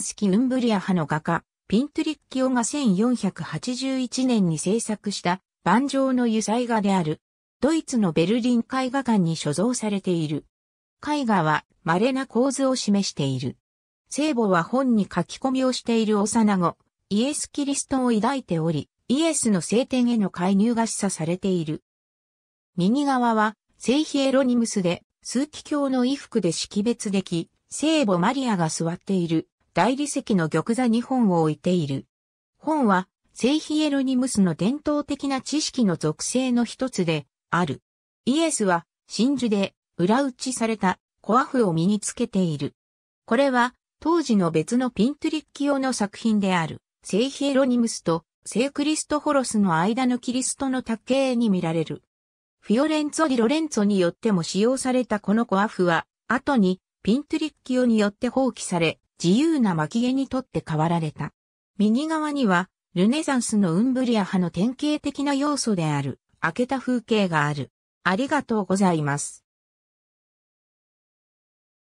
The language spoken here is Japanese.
ンスキ・ヌンブリア派の画家、ピントリッキオが1481年に制作した万丈の油彩画である。ドイツのベルリン絵画館に所蔵されている。絵画は稀な構図を示している。聖母は本に書き込みをしている幼子、イエス・キリストを抱いており、イエスの聖典への介入が示唆されている。右側は、聖ヒエロニムスで、数奇教の衣服で識別でき、聖母マリアが座っている大理石の玉座に本を置いている。本は、聖ヒエロニムスの伝統的な知識の属性の一つで、ある。イエスは、真珠で、裏打ちされた、コアフを身につけている。これは、当時の別のピントリッキ用の作品である、聖ヒエロニムスと、聖クリストホロスの間のキリストの卓形に見られる。フィオレンツォ・ディ・ロレンツォによっても使用されたこのコアフは、後にピントリッキオによって放棄され、自由な巻毛にとって変わられた。右側には、ルネザンスのウンブリア派の典型的な要素である、開けた風景がある。ありがとうございます。